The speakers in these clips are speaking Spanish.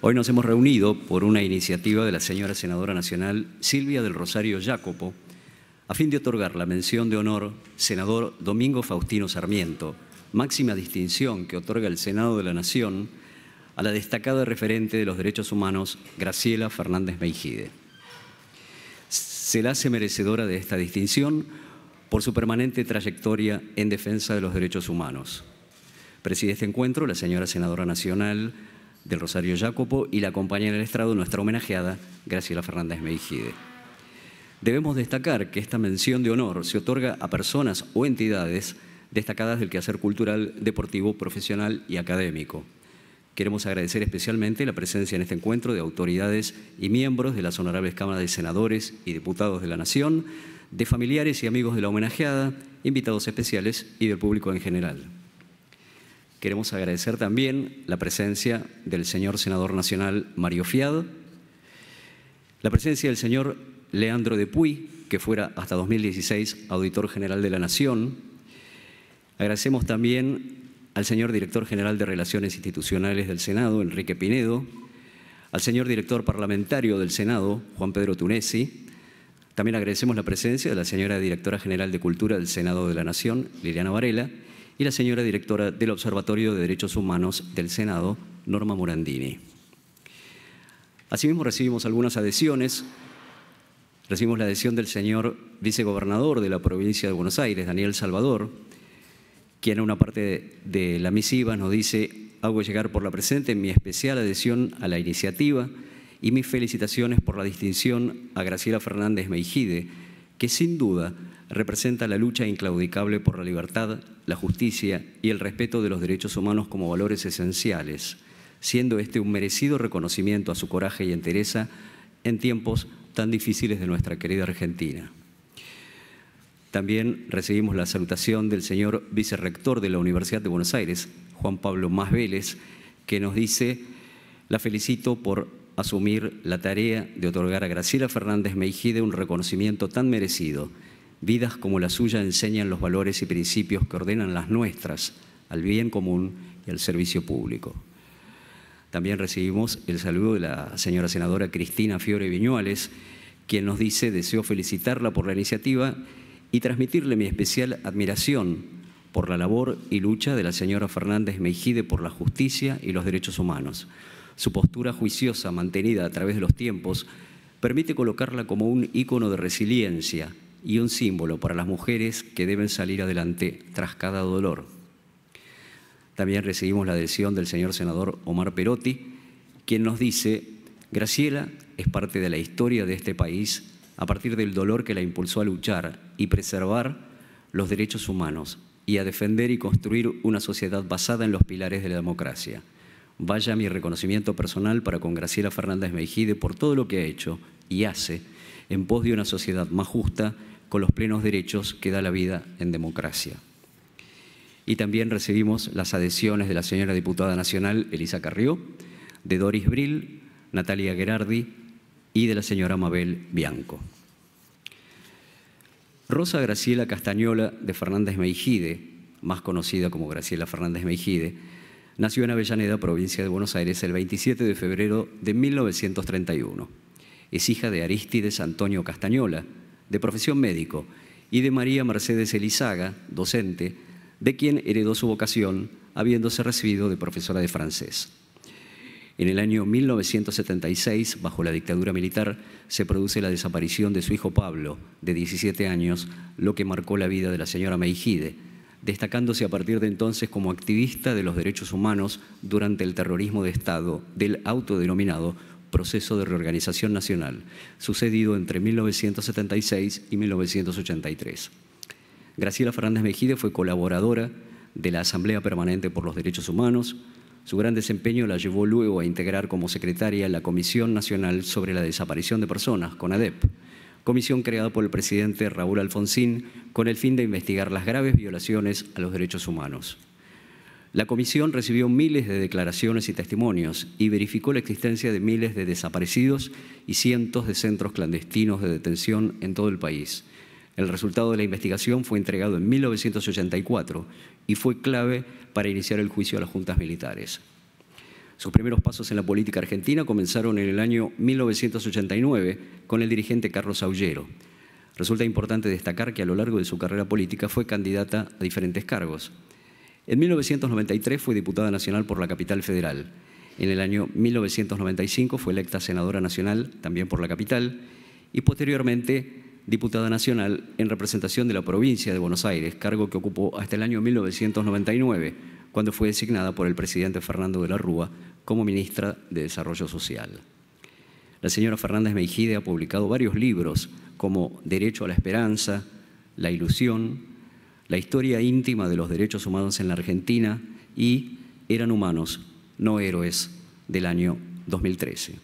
Hoy nos hemos reunido por una iniciativa de la señora senadora nacional Silvia del Rosario Jacopo, a fin de otorgar la mención de honor senador Domingo Faustino Sarmiento, máxima distinción que otorga el Senado de la Nación a la destacada referente de los derechos humanos Graciela Fernández Meijide. Se la hace merecedora de esta distinción por su permanente trayectoria en defensa de los derechos humanos. Preside este encuentro la señora senadora nacional del Rosario Jacopo y la en el estrado, nuestra homenajeada, Graciela Fernández Meijide. Debemos destacar que esta mención de honor se otorga a personas o entidades destacadas del quehacer cultural, deportivo, profesional y académico. Queremos agradecer especialmente la presencia en este encuentro de autoridades y miembros de las honorables cámaras de senadores y diputados de la Nación, de familiares y amigos de la homenajeada, invitados especiales y del público en general. Queremos agradecer también la presencia del señor senador nacional Mario fiado la presencia del señor Leandro de Puy, que fuera hasta 2016 auditor general de la Nación. Agradecemos también al señor director general de Relaciones Institucionales del Senado, Enrique Pinedo, al señor director parlamentario del Senado, Juan Pedro Tunesi. También agradecemos la presencia de la señora directora general de Cultura del Senado de la Nación, Liliana Varela, y la señora directora del Observatorio de Derechos Humanos del Senado, Norma Morandini. Asimismo recibimos algunas adhesiones. Recibimos la adhesión del señor vicegobernador de la provincia de Buenos Aires, Daniel Salvador, quien en una parte de la misiva nos dice, hago llegar por la presente mi especial adhesión a la iniciativa y mis felicitaciones por la distinción a Graciela Fernández Meijide, que sin duda representa la lucha inclaudicable por la libertad, la justicia y el respeto de los derechos humanos como valores esenciales, siendo este un merecido reconocimiento a su coraje y entereza en tiempos tan difíciles de nuestra querida Argentina. También recibimos la salutación del señor vicerrector de la Universidad de Buenos Aires, Juan Pablo Más Vélez, que nos dice, la felicito por asumir la tarea de otorgar a Graciela Fernández Meijide un reconocimiento tan merecido Vidas como la suya enseñan los valores y principios que ordenan las nuestras al bien común y al servicio público. También recibimos el saludo de la señora senadora Cristina Fiore Viñuales, quien nos dice, deseo felicitarla por la iniciativa y transmitirle mi especial admiración por la labor y lucha de la señora Fernández Mejide por la justicia y los derechos humanos. Su postura juiciosa, mantenida a través de los tiempos, permite colocarla como un ícono de resiliencia, y un símbolo para las mujeres que deben salir adelante tras cada dolor. También recibimos la adhesión del señor senador Omar Perotti, quien nos dice, Graciela es parte de la historia de este país a partir del dolor que la impulsó a luchar y preservar los derechos humanos y a defender y construir una sociedad basada en los pilares de la democracia. Vaya mi reconocimiento personal para con Graciela Fernández Mejide por todo lo que ha hecho y hace en pos de una sociedad más justa con los plenos derechos que da la vida en democracia. Y también recibimos las adhesiones de la señora diputada nacional Elisa Carrió, de Doris Brill, Natalia Gerardi y de la señora Mabel Bianco. Rosa Graciela Castañola de Fernández Meijide, más conocida como Graciela Fernández Meijide, nació en Avellaneda, provincia de Buenos Aires, el 27 de febrero de 1931. Es hija de Aristides Antonio Castañola, de profesión médico, y de María Mercedes Elizaga, docente, de quien heredó su vocación habiéndose recibido de profesora de francés. En el año 1976, bajo la dictadura militar, se produce la desaparición de su hijo Pablo, de 17 años, lo que marcó la vida de la señora Meijide, destacándose a partir de entonces como activista de los derechos humanos durante el terrorismo de Estado del autodenominado proceso de reorganización nacional, sucedido entre 1976 y 1983. Graciela Fernández Mejide fue colaboradora de la Asamblea Permanente por los Derechos Humanos. Su gran desempeño la llevó luego a integrar como secretaria la Comisión Nacional sobre la Desaparición de Personas, CONADEP, comisión creada por el presidente Raúl Alfonsín con el fin de investigar las graves violaciones a los derechos humanos. La comisión recibió miles de declaraciones y testimonios y verificó la existencia de miles de desaparecidos y cientos de centros clandestinos de detención en todo el país. El resultado de la investigación fue entregado en 1984 y fue clave para iniciar el juicio a las juntas militares. Sus primeros pasos en la política argentina comenzaron en el año 1989 con el dirigente Carlos Aullero. Resulta importante destacar que a lo largo de su carrera política fue candidata a diferentes cargos. En 1993 fue diputada nacional por la capital federal. En el año 1995 fue electa senadora nacional, también por la capital, y posteriormente diputada nacional en representación de la provincia de Buenos Aires, cargo que ocupó hasta el año 1999, cuando fue designada por el presidente Fernando de la Rúa como ministra de Desarrollo Social. La señora Fernández Meijide ha publicado varios libros como Derecho a la Esperanza, La Ilusión, la historia íntima de los derechos humanos en la Argentina y Eran humanos, no héroes, del año 2013.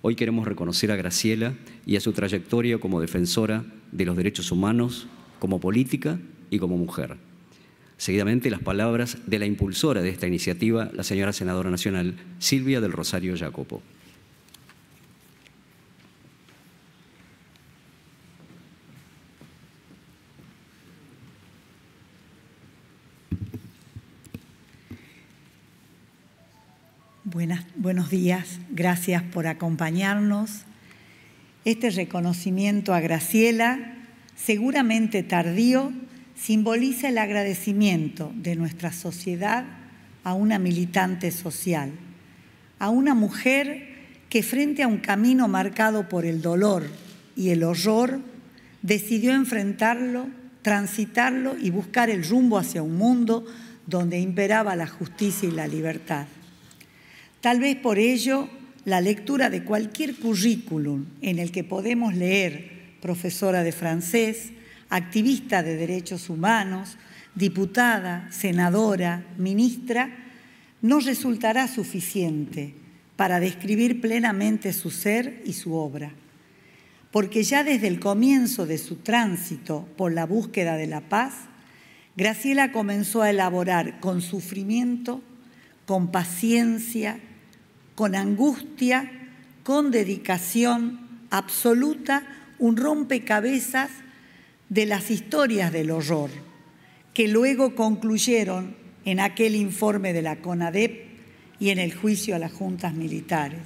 Hoy queremos reconocer a Graciela y a su trayectoria como defensora de los derechos humanos, como política y como mujer. Seguidamente las palabras de la impulsora de esta iniciativa, la señora senadora nacional Silvia del Rosario Jacopo. Buenos días, gracias por acompañarnos. Este reconocimiento a Graciela, seguramente tardío, simboliza el agradecimiento de nuestra sociedad a una militante social, a una mujer que frente a un camino marcado por el dolor y el horror, decidió enfrentarlo, transitarlo y buscar el rumbo hacia un mundo donde imperaba la justicia y la libertad. Tal vez por ello la lectura de cualquier currículum en el que podemos leer profesora de francés, activista de derechos humanos, diputada, senadora, ministra, no resultará suficiente para describir plenamente su ser y su obra. Porque ya desde el comienzo de su tránsito por la búsqueda de la paz, Graciela comenzó a elaborar con sufrimiento, con paciencia, con angustia, con dedicación absoluta, un rompecabezas de las historias del horror, que luego concluyeron en aquel informe de la CONADEP y en el juicio a las juntas militares.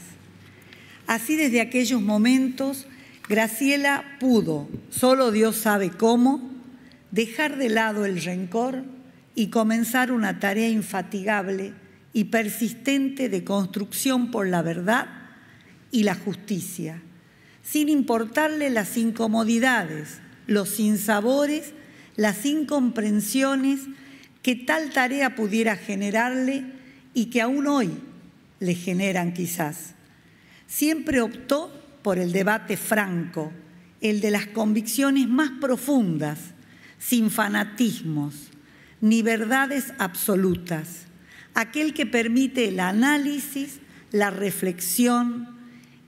Así desde aquellos momentos, Graciela pudo, solo Dios sabe cómo, dejar de lado el rencor y comenzar una tarea infatigable y persistente de construcción por la verdad y la justicia, sin importarle las incomodidades, los sinsabores, las incomprensiones que tal tarea pudiera generarle y que aún hoy le generan quizás. Siempre optó por el debate franco, el de las convicciones más profundas, sin fanatismos ni verdades absolutas aquel que permite el análisis, la reflexión,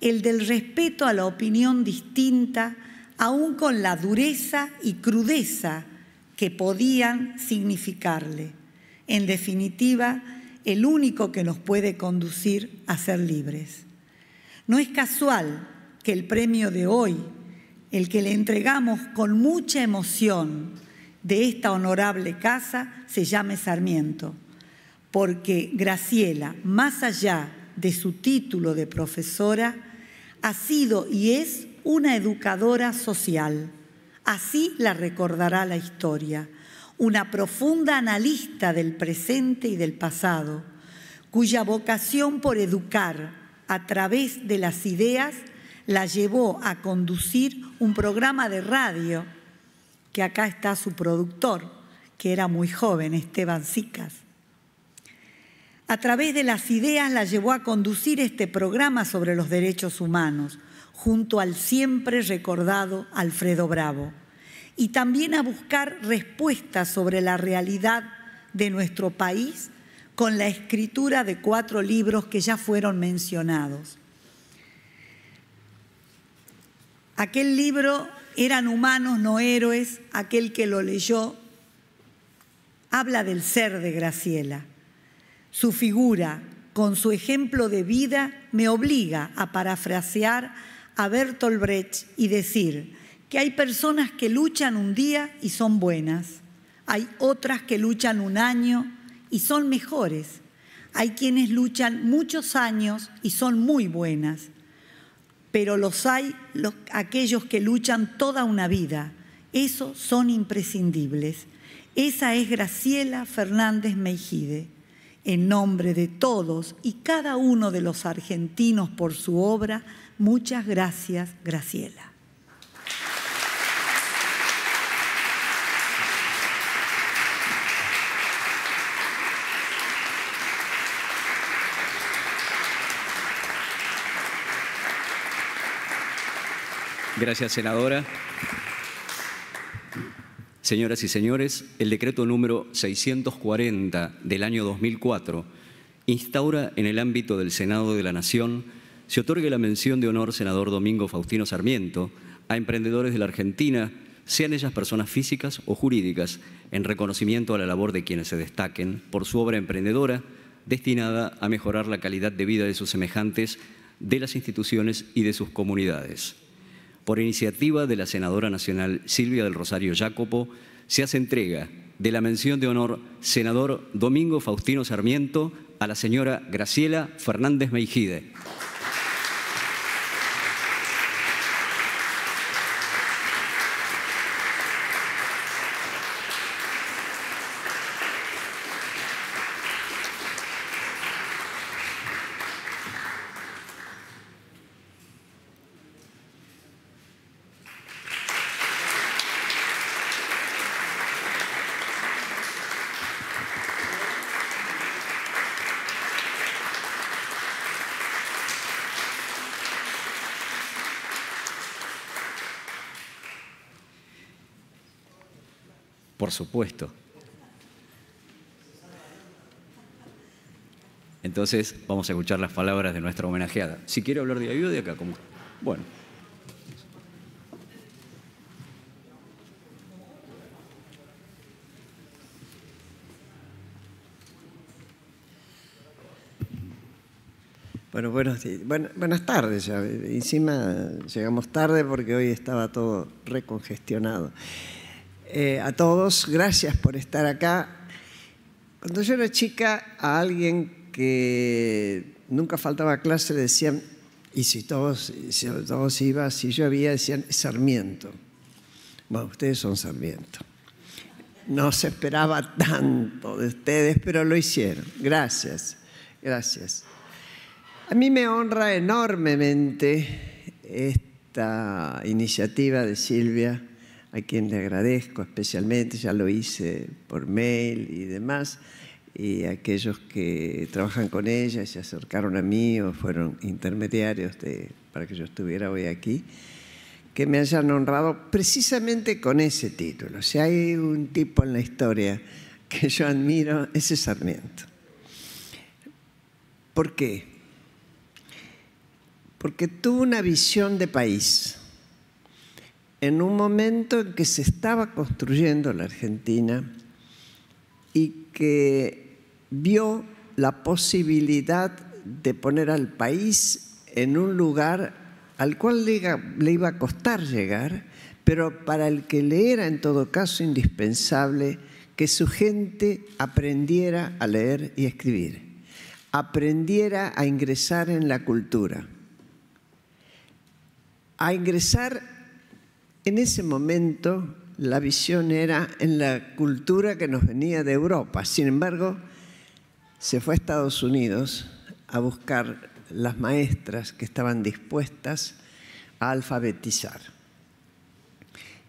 el del respeto a la opinión distinta, aún con la dureza y crudeza que podían significarle. En definitiva, el único que nos puede conducir a ser libres. No es casual que el premio de hoy, el que le entregamos con mucha emoción de esta honorable casa, se llame Sarmiento porque Graciela, más allá de su título de profesora, ha sido y es una educadora social. Así la recordará la historia, una profunda analista del presente y del pasado, cuya vocación por educar a través de las ideas la llevó a conducir un programa de radio, que acá está su productor, que era muy joven, Esteban Sicas a través de las ideas la llevó a conducir este programa sobre los derechos humanos, junto al siempre recordado Alfredo Bravo, y también a buscar respuestas sobre la realidad de nuestro país con la escritura de cuatro libros que ya fueron mencionados. Aquel libro, Eran humanos, no héroes, aquel que lo leyó, habla del ser de Graciela su figura, con su ejemplo de vida, me obliga a parafrasear a Bertolt Brecht y decir que hay personas que luchan un día y son buenas, hay otras que luchan un año y son mejores, hay quienes luchan muchos años y son muy buenas, pero los hay aquellos que luchan toda una vida, esos son imprescindibles. Esa es Graciela Fernández Mejide. En nombre de todos y cada uno de los argentinos por su obra, muchas gracias, Graciela. Gracias, senadora. Señoras y señores, el decreto número 640 del año 2004 instaura en el ámbito del Senado de la Nación se otorgue la mención de honor senador Domingo Faustino Sarmiento a emprendedores de la Argentina, sean ellas personas físicas o jurídicas, en reconocimiento a la labor de quienes se destaquen por su obra emprendedora destinada a mejorar la calidad de vida de sus semejantes, de las instituciones y de sus comunidades por iniciativa de la senadora nacional Silvia del Rosario Jacopo, se hace entrega de la mención de honor senador Domingo Faustino Sarmiento a la señora Graciela Fernández Meijide. Por supuesto. Entonces vamos a escuchar las palabras de nuestra homenajeada. Si quiere hablar de ayuda, de acá, como. Bueno. Bueno, buenas tardes. Encima llegamos tarde porque hoy estaba todo recongestionado. Eh, a todos. Gracias por estar acá. Cuando yo era chica, a alguien que nunca faltaba clase le decían, y si todos, si todos iban, si yo había, decían Sarmiento. Bueno, ustedes son Sarmiento. No se esperaba tanto de ustedes, pero lo hicieron. Gracias, gracias. A mí me honra enormemente esta iniciativa de Silvia a quien le agradezco especialmente, ya lo hice por mail y demás, y aquellos que trabajan con ella se acercaron a mí o fueron intermediarios de, para que yo estuviera hoy aquí, que me hayan honrado precisamente con ese título. Si hay un tipo en la historia que yo admiro, ese es Sarmiento. ¿Por qué? Porque tuvo una visión de país en un momento en que se estaba construyendo la Argentina y que vio la posibilidad de poner al país en un lugar al cual le iba a costar llegar, pero para el que le era en todo caso indispensable que su gente aprendiera a leer y escribir, aprendiera a ingresar en la cultura, a ingresar en ese momento la visión era en la cultura que nos venía de Europa. Sin embargo, se fue a Estados Unidos a buscar las maestras que estaban dispuestas a alfabetizar.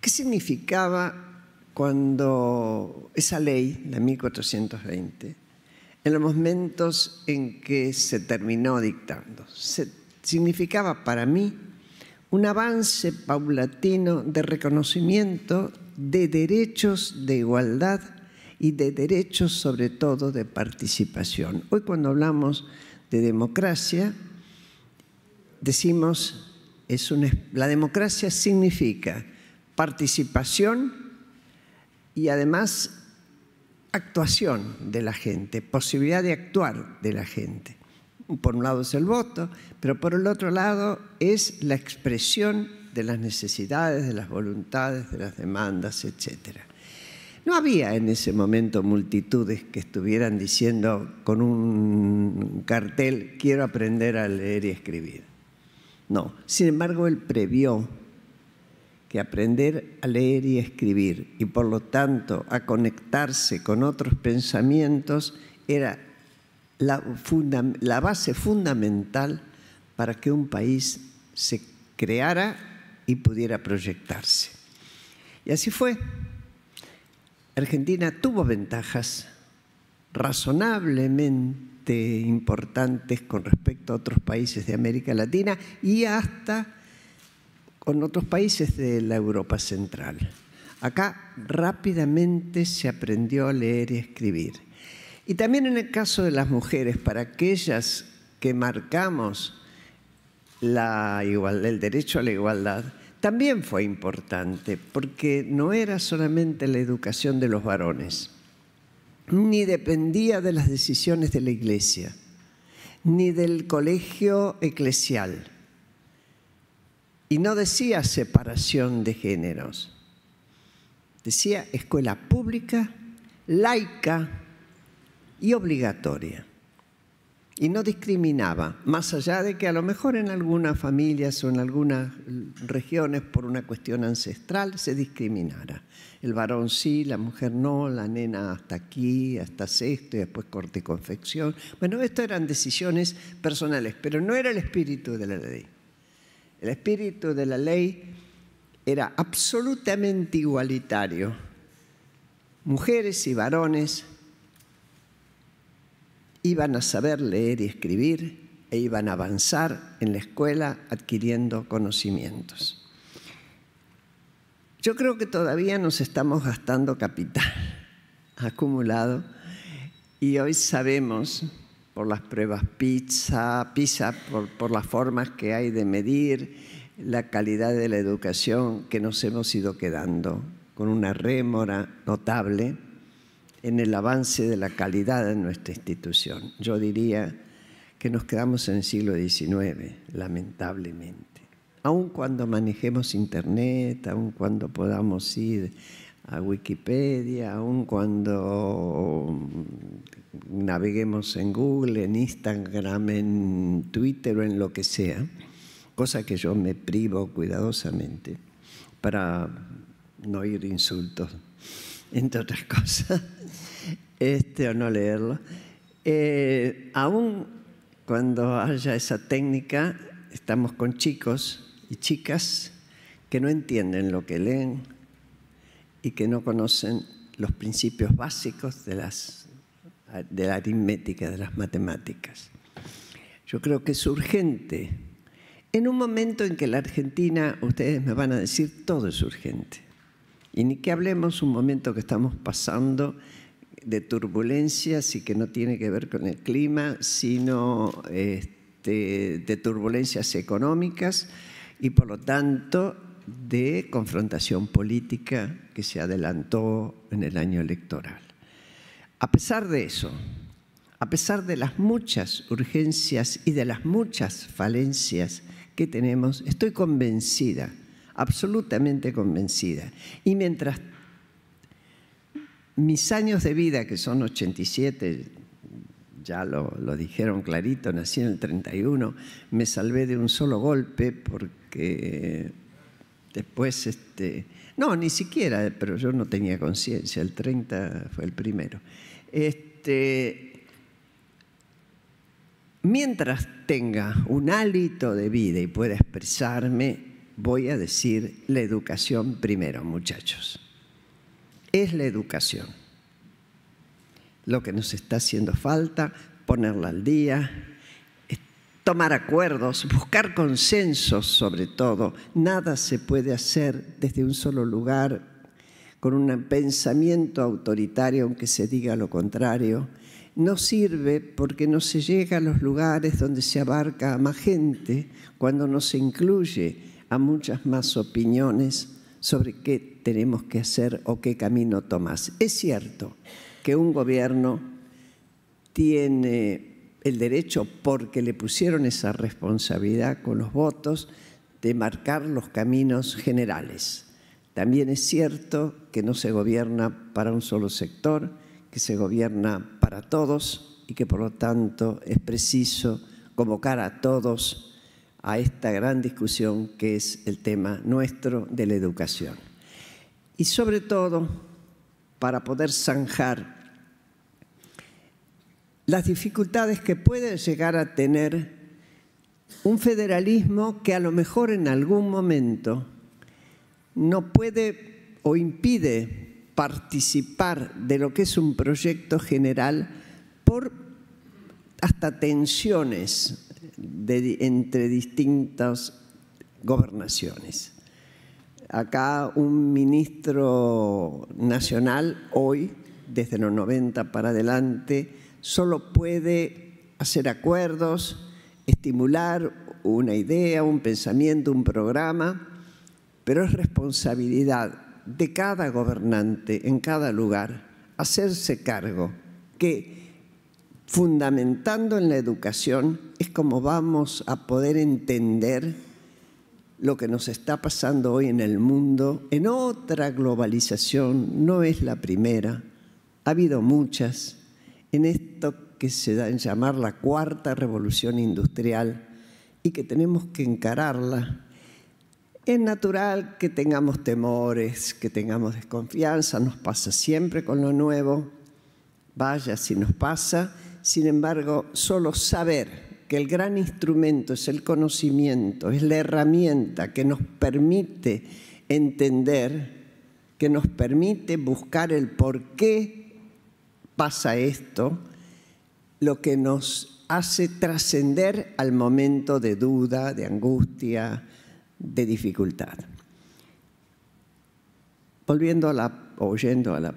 ¿Qué significaba cuando esa ley, la 1420, en los momentos en que se terminó dictando? significaba para mí un avance paulatino de reconocimiento de derechos de igualdad y de derechos sobre todo de participación. Hoy cuando hablamos de democracia, decimos, es la democracia significa participación y además actuación de la gente, posibilidad de actuar de la gente por un lado es el voto, pero por el otro lado es la expresión de las necesidades, de las voluntades, de las demandas, etc. No había en ese momento multitudes que estuvieran diciendo con un cartel, quiero aprender a leer y escribir. No, sin embargo, él previó que aprender a leer y escribir y por lo tanto a conectarse con otros pensamientos era la, base fundamental para que un país se creara y pudiera proyectarse. Y así fue. Argentina tuvo ventajas razonablemente importantes con respecto a otros países de América Latina y hasta con otros países de la Europa Central. Acá rápidamente se aprendió a leer y escribir y también en el caso de las mujeres, para aquellas que marcamos el derecho a la igualdad, también fue importante, porque no era solamente la educación de los varones, ni dependía de las decisiones de la iglesia, ni del colegio eclesial. Y no decía separación de géneros, decía escuela pública, laica, y obligatoria. Y no discriminaba, más allá de que a lo mejor en algunas familias o en algunas regiones por una cuestión ancestral se discriminara. El varón sí, la mujer no, la nena hasta aquí, hasta sexto y después corte y confección. Bueno, esto eran decisiones personales, pero no era el espíritu de la ley. El espíritu de la ley era absolutamente igualitario. Mujeres y varones iban a saber leer y escribir e iban a avanzar en la escuela adquiriendo conocimientos. Yo creo que todavía nos estamos gastando capital acumulado y hoy sabemos por las pruebas PISA, por, por las formas que hay de medir la calidad de la educación que nos hemos ido quedando con una rémora notable en el avance de la calidad de nuestra institución. Yo diría que nos quedamos en el siglo XIX, lamentablemente. Aun cuando manejemos Internet, aun cuando podamos ir a Wikipedia, aun cuando naveguemos en Google, en Instagram, en Twitter o en lo que sea, cosa que yo me privo cuidadosamente para no ir insultos, entre otras cosas este, o no leerlo. Eh, aún cuando haya esa técnica, estamos con chicos y chicas que no entienden lo que leen y que no conocen los principios básicos de, las, de la aritmética, de las matemáticas. Yo creo que es urgente. En un momento en que la Argentina, ustedes me van a decir, todo es urgente. Y ni que hablemos un momento que estamos pasando de turbulencias y que no tiene que ver con el clima, sino este, de turbulencias económicas y por lo tanto de confrontación política que se adelantó en el año electoral. A pesar de eso, a pesar de las muchas urgencias y de las muchas falencias que tenemos, estoy convencida, absolutamente convencida, y mientras mis años de vida, que son 87, ya lo, dijeron clarito, nací en el 31, me salvé de un solo golpe porque después, este, no, ni siquiera, pero yo no tenía conciencia, el 30 fue el primero. Este, mientras tenga un hálito de vida y pueda expresarme, voy a decir la educación primero, muchachos es la educación. Lo que nos está haciendo falta, ponerla al día, tomar acuerdos, buscar consensos sobre todo. Nada se puede hacer desde un solo lugar con un pensamiento autoritario, aunque se diga lo contrario. No sirve porque no se llega a los lugares donde se abarca a más gente, cuando no se incluye a muchas más opiniones sobre qué tenemos que hacer o qué camino tomas. Es cierto que un gobierno tiene el derecho, porque le pusieron esa responsabilidad con los votos, de marcar los caminos generales. También es cierto que no se gobierna para un solo sector, que se gobierna para todos y que por lo tanto es preciso convocar a todos a esta gran discusión que es el tema nuestro de la educación. Y sobre todo, para poder zanjar las dificultades que puede llegar a tener un federalismo que a lo mejor en algún momento no puede o impide participar de lo que es un proyecto general por hasta tensiones entre distintas gobernaciones. Acá un ministro nacional hoy, desde los 90 para adelante, solo puede hacer acuerdos, estimular una idea, un pensamiento, un programa, pero es responsabilidad de cada gobernante en cada lugar hacerse cargo que fundamentando en la educación, es como vamos a poder entender lo que nos está pasando hoy en el mundo, en otra globalización, no es la primera, ha habido muchas, en esto que se da en llamar la cuarta revolución industrial y que tenemos que encararla. Es natural que tengamos temores, que tengamos desconfianza, nos pasa siempre con lo nuevo, vaya si nos pasa, sin embargo, solo saber que el gran instrumento es el conocimiento, es la herramienta que nos permite entender, que nos permite buscar el por qué pasa esto, lo que nos hace trascender al momento de duda, de angustia, de dificultad. Volviendo a la, oyendo a la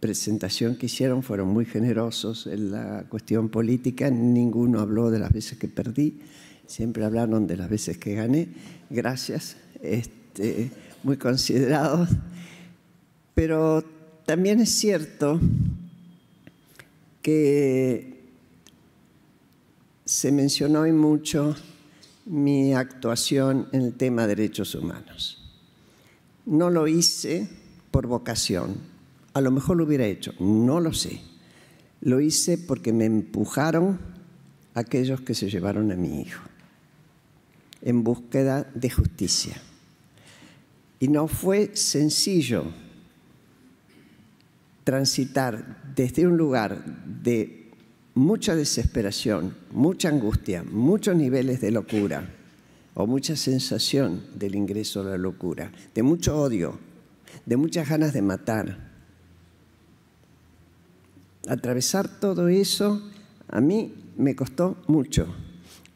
presentación que hicieron, fueron muy generosos en la cuestión política, ninguno habló de las veces que perdí, siempre hablaron de las veces que gané, gracias, este, muy considerados. Pero también es cierto que se mencionó hoy mucho mi actuación en el tema de derechos humanos. No lo hice por vocación, a lo mejor lo hubiera hecho, no lo sé. Lo hice porque me empujaron aquellos que se llevaron a mi hijo en búsqueda de justicia. Y no fue sencillo transitar desde un lugar de mucha desesperación, mucha angustia, muchos niveles de locura o mucha sensación del ingreso a la locura, de mucho odio, de muchas ganas de matar, Atravesar todo eso a mí me costó mucho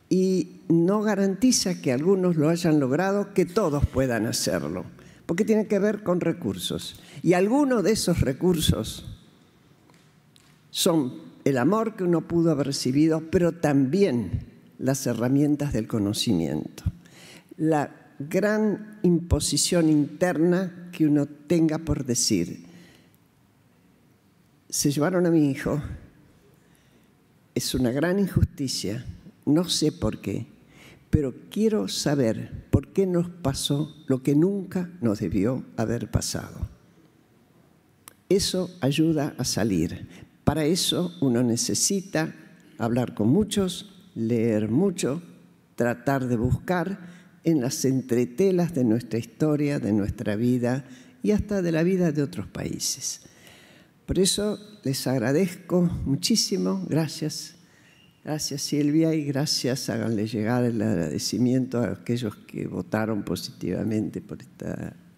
y no garantiza que algunos lo hayan logrado, que todos puedan hacerlo, porque tiene que ver con recursos. Y algunos de esos recursos son el amor que uno pudo haber recibido, pero también las herramientas del conocimiento. La gran imposición interna que uno tenga por decir, se llevaron a mi hijo. Es una gran injusticia. No sé por qué, pero quiero saber por qué nos pasó lo que nunca nos debió haber pasado. Eso ayuda a salir. Para eso uno necesita hablar con muchos, leer mucho, tratar de buscar en las entretelas de nuestra historia, de nuestra vida y hasta de la vida de otros países. Por eso les agradezco muchísimo, gracias. Gracias Silvia y gracias, háganle llegar el agradecimiento a aquellos que votaron positivamente por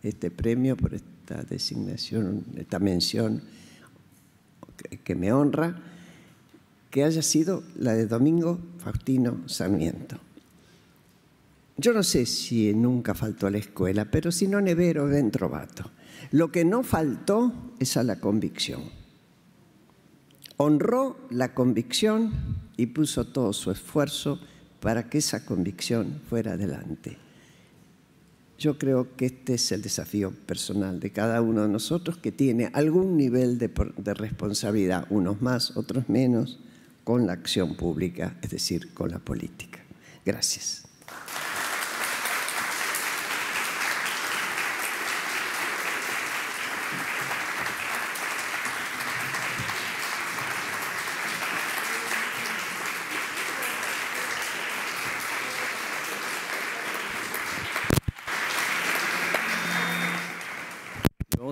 este premio, por esta designación, esta mención que me honra, que haya sido la de Domingo Faustino Sarmiento. Yo no sé si nunca faltó a la escuela, pero si no Nevero, dentro Trovato. Lo que no faltó es a la convicción. Honró la convicción y puso todo su esfuerzo para que esa convicción fuera adelante. Yo creo que este es el desafío personal de cada uno de nosotros que tiene algún nivel de, responsabilidad, unos más, otros menos, con la acción pública, es decir, con la política. Gracias.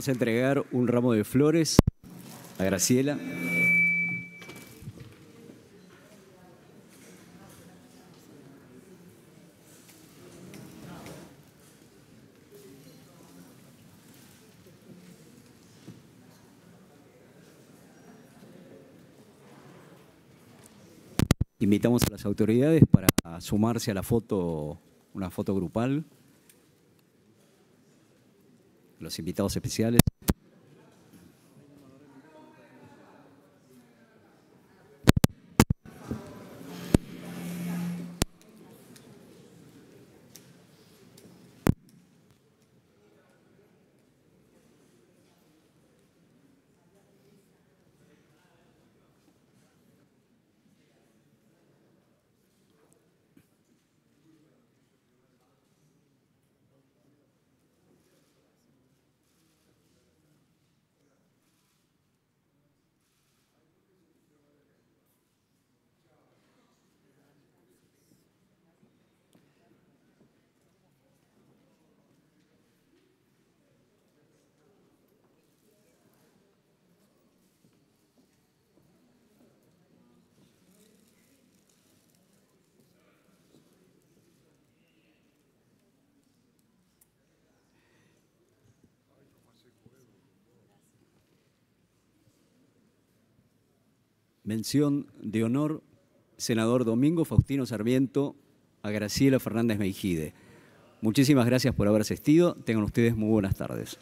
a entregar un ramo de flores a Graciela. Invitamos a las autoridades para sumarse a la foto, una foto grupal los invitados especiales Mención de honor, senador Domingo Faustino Sarmiento, a Graciela Fernández Meijide. Muchísimas gracias por haber asistido. Tengan ustedes muy buenas tardes.